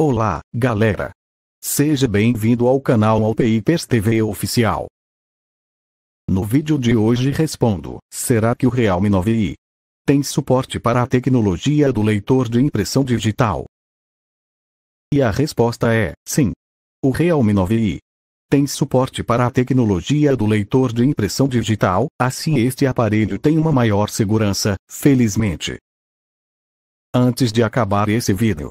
Olá, galera! Seja bem-vindo ao canal Alpeipers TV Oficial. No vídeo de hoje respondo, será que o Realme 9i tem suporte para a tecnologia do leitor de impressão digital? E a resposta é, sim. O Realme 9i tem suporte para a tecnologia do leitor de impressão digital, assim este aparelho tem uma maior segurança, felizmente. Antes de acabar esse vídeo,